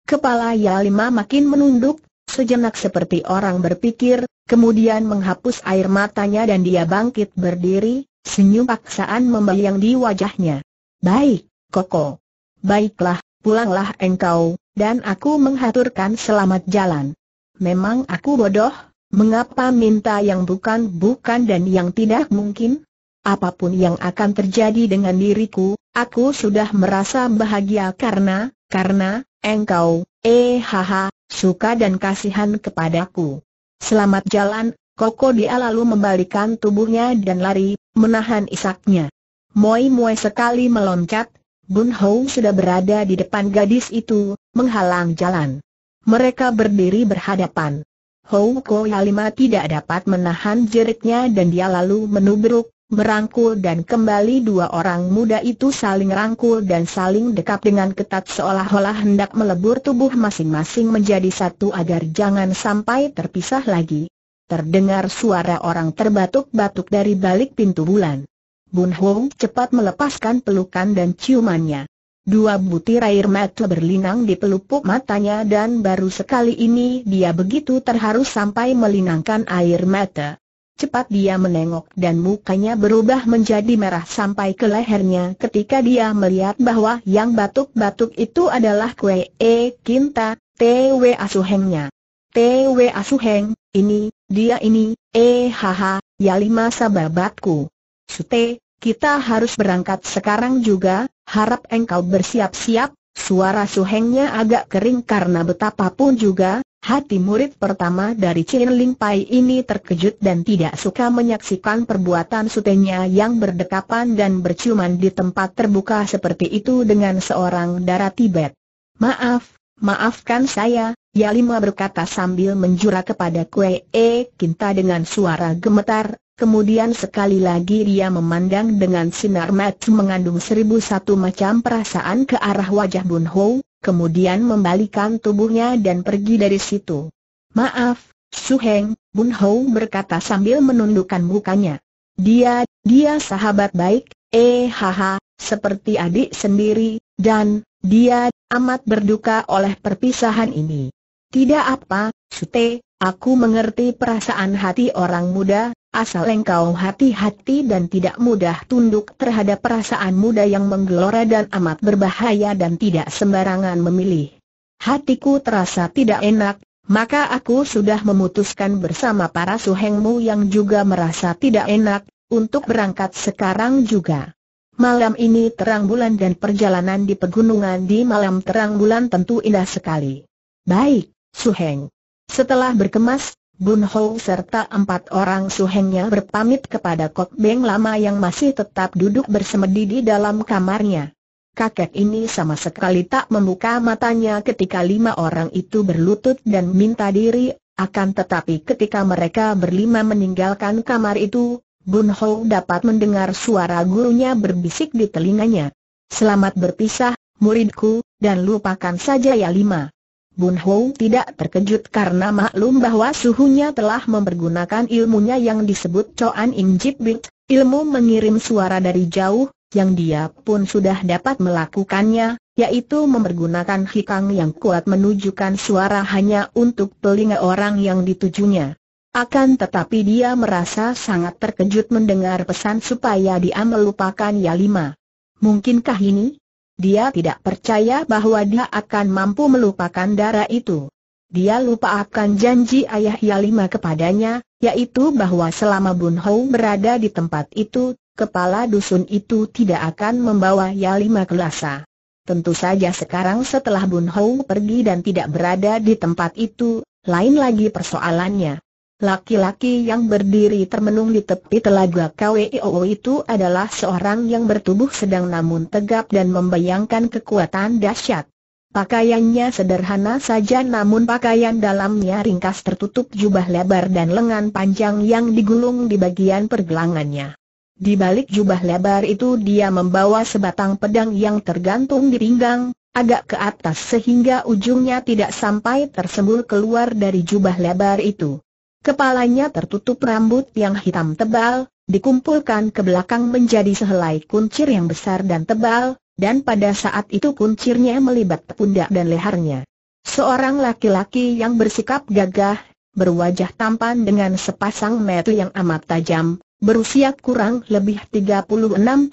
Kepala Yalima makin menunduk, sejenak seperti orang berpikir, kemudian menghapus air matanya dan dia bangkit berdiri, senyum paksaan membayang di wajahnya. Baik, Koko. Baiklah, pulanglah engkau, dan aku menghaturkan selamat jalan. Memang aku bodoh, mengapa minta yang bukan-bukan dan yang tidak mungkin? Apapun yang akan terjadi dengan diriku, aku sudah merasa bahagia karena, karena, engkau, eh haha, suka dan kasihan kepadaku. Selamat jalan, Koko dia lalu membalikan tubuhnya dan lari, menahan isaknya. Moi-moi sekali meloncat, Bun Hau sudah berada di depan gadis itu, menghalang jalan. Mereka berdiri berhadapan. Hou Koyalima tidak dapat menahan jeritnya dan dia lalu menubruk, merangkul dan kembali dua orang muda itu saling rangkul dan saling dekap dengan ketat seolah-olah hendak melebur tubuh masing-masing menjadi satu agar jangan sampai terpisah lagi. Terdengar suara orang terbatuk-batuk dari balik pintu bulan. Bun Ho cepat melepaskan pelukan dan ciumannya. Dua butir air mata berlinang di pelupuk matanya dan baru sekali ini dia begitu terharu sampai melinangkan air mata. Cepat dia menengok dan mukanya berubah menjadi merah sampai ke lehernya ketika dia melihat bahwa yang batuk-batuk itu adalah Kue E Kinta, T.W. Asuhengnya. T.W. Asuheng, ini, dia ini, eh haha, ya lima sababatku. Sute, kita harus berangkat sekarang juga, harap engkau bersiap-siap, suara suhengnya agak kering karena betapapun juga, hati murid pertama dari Chin Ling Pai ini terkejut dan tidak suka menyaksikan perbuatan sutenya yang berdekapan dan berciuman di tempat terbuka seperti itu dengan seorang darah Tibet. Maaf, maafkan saya, Yalima berkata sambil menjurah kepada Kue E Kinta dengan suara gemetar, Kemudian sekali lagi dia memandang dengan sinar mata mengandung seribu satu macam perasaan ke arah wajah Bun Ho, kemudian membalikan tubuhnya dan pergi dari situ. Maaf, Su Heng, Bun Ho berkata sambil menundukkan mukanya. Dia, dia sahabat baik, eh haha, seperti adik sendiri, dan, dia, amat berduka oleh perpisahan ini. Tidak apa, Su Te, aku mengerti perasaan hati orang muda, asal engkau hati-hati dan tidak mudah tunduk terhadap perasaan muda yang menggelora dan amat berbahaya dan tidak sembarangan memilih. Hatiku terasa tidak enak, maka aku sudah memutuskan bersama para suhengmu yang juga merasa tidak enak, untuk berangkat sekarang juga. Malam ini terang bulan dan perjalanan di pegunungan di malam terang bulan tentu indah sekali. Baik, Suheng. Setelah berkemas, Bun serta empat orang suhengnya berpamit kepada Kok Beng Lama yang masih tetap duduk bersemedi di dalam kamarnya. Kakek ini sama sekali tak membuka matanya ketika lima orang itu berlutut dan minta diri, akan tetapi ketika mereka berlima meninggalkan kamar itu, Bun dapat mendengar suara gurunya berbisik di telinganya. Selamat berpisah, muridku, dan lupakan saja ya lima. Bun Hong tidak terkejut karena maklum bahwa suhunya telah mempergunakan ilmunya yang disebut Coan In Jip Bit, ilmu mengirim suara dari jauh, yang dia pun sudah dapat melakukannya, yaitu mempergunakan hikang yang kuat menunjukkan suara hanya untuk telinga orang yang ditujunya. Akan tetapi dia merasa sangat terkejut mendengar pesan supaya dia melupakan Yalima. Mungkinkah ini? Dia tidak percaya bahwa dia akan mampu melupakan darah itu. Dia lupa akan janji ayah Yalima kepadanya, yaitu bahwa selama Bun Hou berada di tempat itu, kepala dusun itu tidak akan membawa Yalima ke Lhasa. Tentu saja sekarang setelah Bun Hou pergi dan tidak berada di tempat itu, lain lagi persoalannya. Laki-laki yang berdiri termenung di tepi telaga KWIO itu adalah seorang yang bertubuh sedang namun tegap dan membayangkan kekuatan dahsyat. Pakaiannya sederhana saja namun pakaian dalamnya ringkas tertutup jubah lebar dan lengan panjang yang digulung di bagian pergelangannya. Di balik jubah lebar itu dia membawa sebatang pedang yang tergantung di pinggang, agak ke atas sehingga ujungnya tidak sampai tersembul keluar dari jubah lebar itu. Kepalanya tertutup rambut yang hitam tebal, dikumpulkan ke belakang menjadi sehelai kuncir yang besar dan tebal, dan pada saat itu kuncirnya melibat pundak dan lehernya. Seorang laki-laki yang bersikap gagah, berwajah tampan dengan sepasang mata yang amat tajam, berusia kurang lebih 36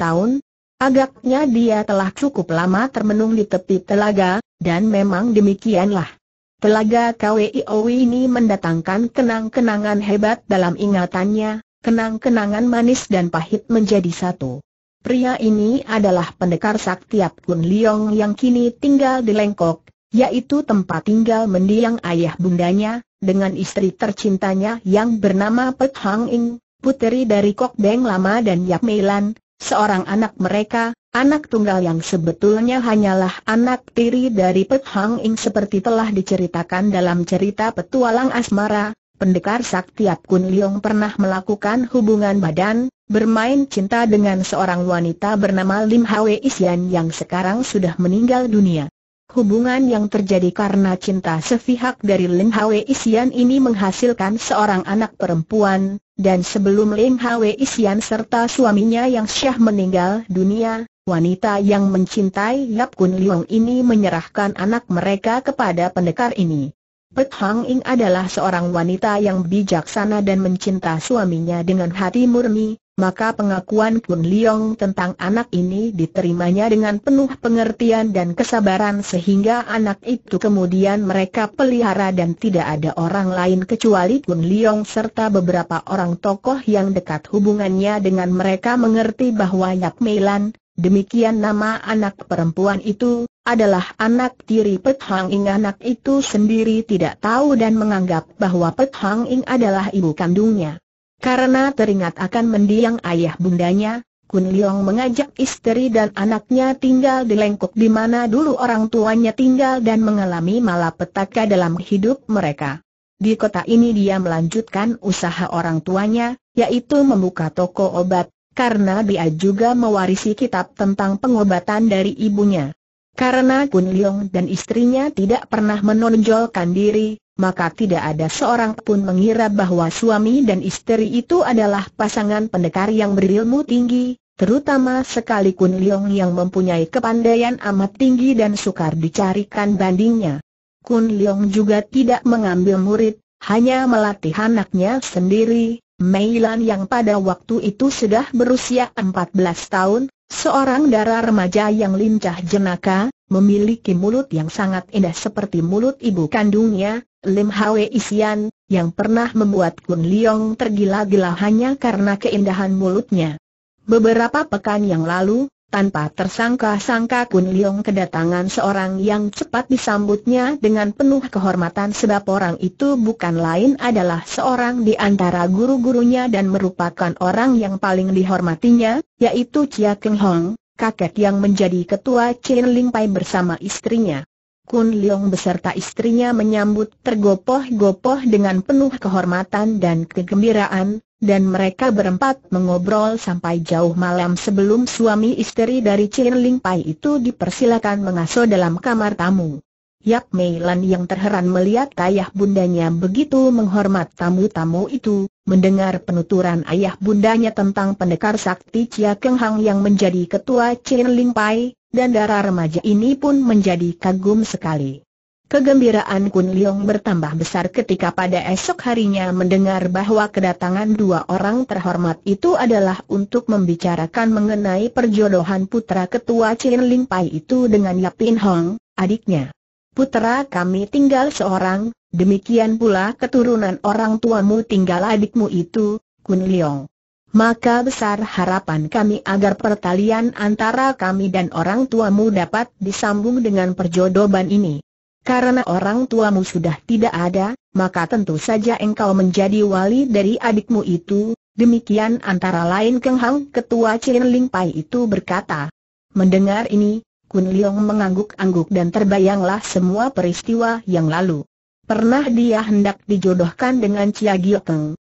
tahun, agaknya dia telah cukup lama termenung di tepi telaga, dan memang demikianlah. Telaga KWIO ini mendatangkan kenang-kenangan hebat dalam ingatannya, kenang-kenangan manis dan pahit menjadi satu. Pria ini adalah pendekar Saktiap Kun Liong yang kini tinggal di Lengkok, yaitu tempat tinggal mendiang ayah bundanya, dengan istri tercintanya yang bernama Pek Hang Ing, puteri dari Kok Beng Lama dan Yap Meilan, seorang anak mereka, anak tunggal yang sebetulnya hanyalah anak tiri dari Pek Hang Ing seperti telah diceritakan dalam cerita petualang asmara, pendekar Ap Kun Liong pernah melakukan hubungan badan, bermain cinta dengan seorang wanita bernama Lim Hwe Isian yang sekarang sudah meninggal dunia. Hubungan yang terjadi karena cinta sepihak dari Lim Hwe Isian ini menghasilkan seorang anak perempuan, dan sebelum Lim Hwe Isian serta suaminya yang syah meninggal dunia, Wanita yang mencintai Yap Kun Leong ini menyerahkan anak mereka kepada pendekar ini. Pek Hang Ing adalah seorang wanita yang bijaksana dan mencinta suaminya dengan hati murni, maka pengakuan Kun Leong tentang anak ini diterimanya dengan penuh pengertian dan kesabaran sehingga anak itu kemudian mereka pelihara dan tidak ada orang lain kecuali Kun Leong serta beberapa orang tokoh yang dekat hubungannya dengan mereka mengerti bahwa Yak Meilan, Demikian nama anak perempuan itu, adalah anak tiri Pet Hang Ing anak itu sendiri tidak tahu dan menganggap bahwa Pet Hang Ing adalah ibu kandungnya. Karena teringat akan mendiang ayah bundanya, Kun mengajak istri dan anaknya tinggal di Lengkok di mana dulu orang tuanya tinggal dan mengalami malapetaka dalam hidup mereka. Di kota ini dia melanjutkan usaha orang tuanya, yaitu membuka toko obat, karena dia juga mewarisi kitab tentang pengobatan dari ibunya. Karena Kun Leong dan istrinya tidak pernah menonjolkan diri, maka tidak ada seorang pun mengira bahwa suami dan istri itu adalah pasangan pendekar yang berilmu tinggi, terutama sekali Kun Leong yang mempunyai kepandaian amat tinggi dan sukar dicarikan bandingnya. Kun Leong juga tidak mengambil murid, hanya melatih anaknya sendiri, Mei yang pada waktu itu sudah berusia 14 tahun, seorang darah remaja yang lincah jenaka, memiliki mulut yang sangat indah seperti mulut ibu kandungnya, Lim Hwe Isian, yang pernah membuat Kun Leong tergila-gila hanya karena keindahan mulutnya. Beberapa pekan yang lalu, tanpa tersangka-sangka Kun Leong kedatangan seorang yang cepat disambutnya dengan penuh kehormatan sebab orang itu bukan lain adalah seorang di antara guru-gurunya dan merupakan orang yang paling dihormatinya, yaitu Chia Keng Hong, kakek yang menjadi ketua Chin Ling Pai bersama istrinya. Kun Leong beserta istrinya menyambut tergopoh-gopoh dengan penuh kehormatan dan kegembiraan, dan mereka berempat mengobrol sampai jauh malam sebelum suami istri dari Chin Ling Pai itu dipersilakan mengasuh dalam kamar tamu. Yap Mei Lan yang terheran melihat ayah bundanya begitu menghormat tamu-tamu itu, mendengar penuturan ayah bundanya tentang pendekar sakti Chia Keng Hang yang menjadi ketua Chin Ling Pai, dan darah remaja ini pun menjadi kagum sekali. Kegembiraan Kun Leong bertambah besar ketika pada esok harinya mendengar bahwa kedatangan dua orang terhormat itu adalah untuk membicarakan mengenai perjodohan putra ketua Chin Ling Pai itu dengan Yap Hong, adiknya. Putra kami tinggal seorang, demikian pula keturunan orang tuamu tinggal adikmu itu, Kun Leong. Maka besar harapan kami agar pertalian antara kami dan orang tuamu dapat disambung dengan perjodohan ini. Karena orang tuamu sudah tidak ada, maka tentu saja engkau menjadi wali dari adikmu itu. Demikian antara lain Keng Hang ketua Chen Ling Pai itu berkata. Mendengar ini, Kun Leong mengangguk-angguk dan terbayanglah semua peristiwa yang lalu. Pernah dia hendak dijodohkan dengan Chia Gio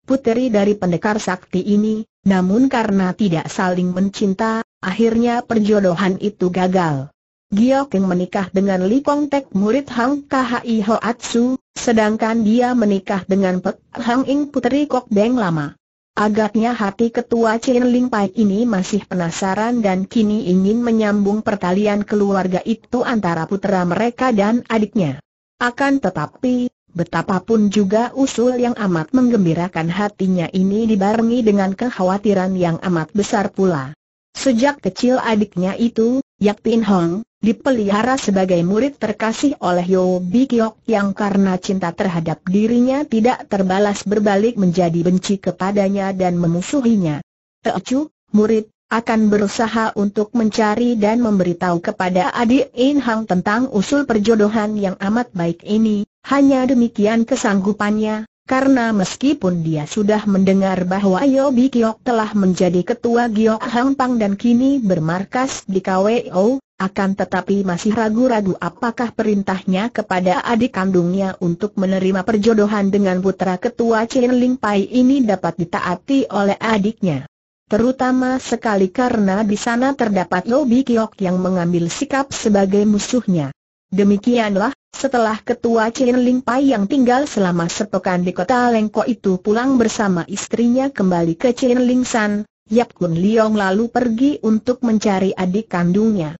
puteri dari pendekar sakti ini, namun karena tidak saling mencinta, akhirnya perjodohan itu gagal. Gio King menikah dengan Li Kong Tek murid Hang Khai Atsu, sedangkan dia menikah dengan Pek Hang Ing putri Kok Beng Lama. Agaknya hati ketua Chin Ling Pai ini masih penasaran dan kini ingin menyambung pertalian keluarga itu antara putera mereka dan adiknya. Akan tetapi, betapapun juga usul yang amat menggembirakan hatinya ini dibarengi dengan kekhawatiran yang amat besar pula. Sejak kecil adiknya itu, Yak Pin Hong, dipelihara sebagai murid terkasih oleh Yo Bikyok yang karena cinta terhadap dirinya tidak terbalas berbalik menjadi benci kepadanya dan memusuhinya. Teocu, murid, akan berusaha untuk mencari dan memberitahu kepada adik In Hang tentang usul perjodohan yang amat baik ini, hanya demikian kesanggupannya, karena meskipun dia sudah mendengar bahwa Yobi Kiok telah menjadi ketua Giok Hang Pang dan kini bermarkas di KWO, akan tetapi masih ragu-ragu apakah perintahnya kepada adik kandungnya untuk menerima perjodohan dengan putra ketua Chen Ling Pai ini dapat ditaati oleh adiknya. Terutama sekali karena di sana terdapat Lobi Kiok yang mengambil sikap sebagai musuhnya. Demikianlah, setelah ketua Chen Ling Pai yang tinggal selama sepekan di kota Lengko itu pulang bersama istrinya kembali ke Chen Ling San, Yap Kun Liong lalu pergi untuk mencari adik kandungnya.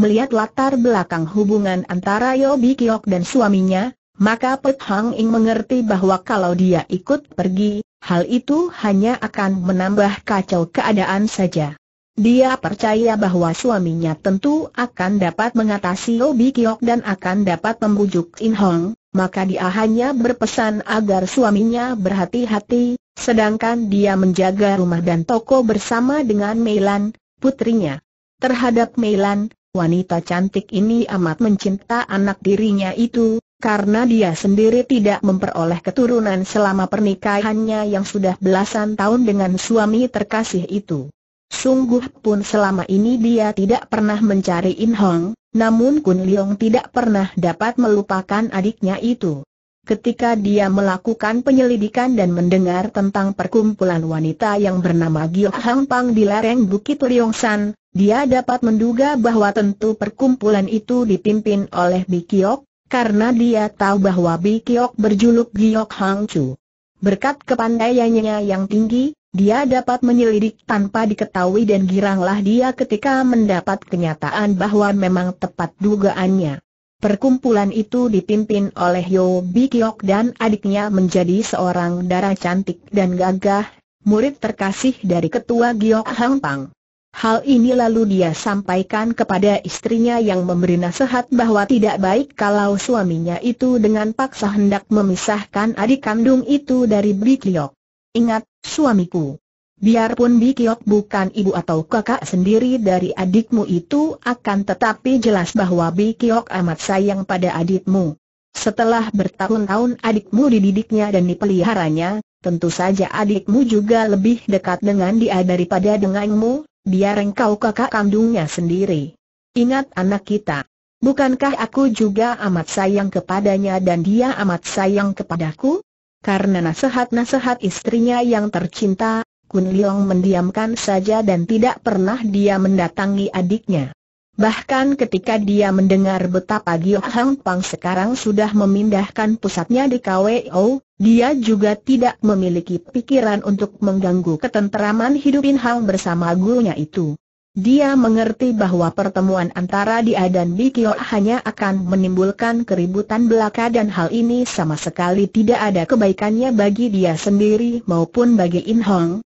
Melihat latar belakang hubungan antara Yobi Kiok dan suaminya, maka Pek Hang Ing mengerti bahwa kalau dia ikut pergi, hal itu hanya akan menambah kacau keadaan saja. Dia percaya bahwa suaminya tentu akan dapat mengatasi Yobi Kiok dan akan dapat membujuk In Hong, maka dia hanya berpesan agar suaminya berhati-hati, sedangkan dia menjaga rumah dan toko bersama dengan Meilan, putrinya. Terhadap Meilan, wanita cantik ini amat mencinta anak dirinya itu, karena dia sendiri tidak memperoleh keturunan selama pernikahannya yang sudah belasan tahun dengan suami terkasih itu. Sungguh pun selama ini dia tidak pernah mencari In Hong, namun Kun Leong tidak pernah dapat melupakan adiknya itu. Ketika dia melakukan penyelidikan dan mendengar tentang perkumpulan wanita yang bernama Giok Hang Pang di lereng Bukit Riongsan, dia dapat menduga bahwa tentu perkumpulan itu dipimpin oleh Bikiok, karena dia tahu bahwa Bikiok berjuluk Giok Hang Chu. Berkat kepandaiannya yang tinggi, dia dapat menyelidik tanpa diketahui dan giranglah dia ketika mendapat kenyataan bahwa memang tepat dugaannya. Perkumpulan itu dipimpin oleh Yo Bikiok dan adiknya menjadi seorang darah cantik dan gagah, murid terkasih dari ketua Giok Hang Pang. Hal ini lalu dia sampaikan kepada istrinya yang memberi nasihat bahwa tidak baik kalau suaminya itu dengan paksa hendak memisahkan adik kandung itu dari Bikiok. Ingat, suamiku. Biarpun Bikiok bukan ibu atau kakak sendiri dari adikmu itu akan tetapi jelas bahwa Bikiok amat sayang pada adikmu. Setelah bertahun-tahun adikmu dididiknya dan dipeliharanya, tentu saja adikmu juga lebih dekat dengan dia daripada denganmu, biar engkau kakak kandungnya sendiri. Ingat anak kita. Bukankah aku juga amat sayang kepadanya dan dia amat sayang kepadaku? Karena nasihat-nasihat istrinya yang tercinta, Kun Leong mendiamkan saja dan tidak pernah dia mendatangi adiknya. Bahkan ketika dia mendengar betapa Gio Hang Pang sekarang sudah memindahkan pusatnya di KWO, dia juga tidak memiliki pikiran untuk mengganggu ketenteraman hidup In Hang bersama gurunya itu. Dia mengerti bahwa pertemuan antara dia dan Bikio hanya akan menimbulkan keributan belaka dan hal ini sama sekali tidak ada kebaikannya bagi dia sendiri maupun bagi In Hong.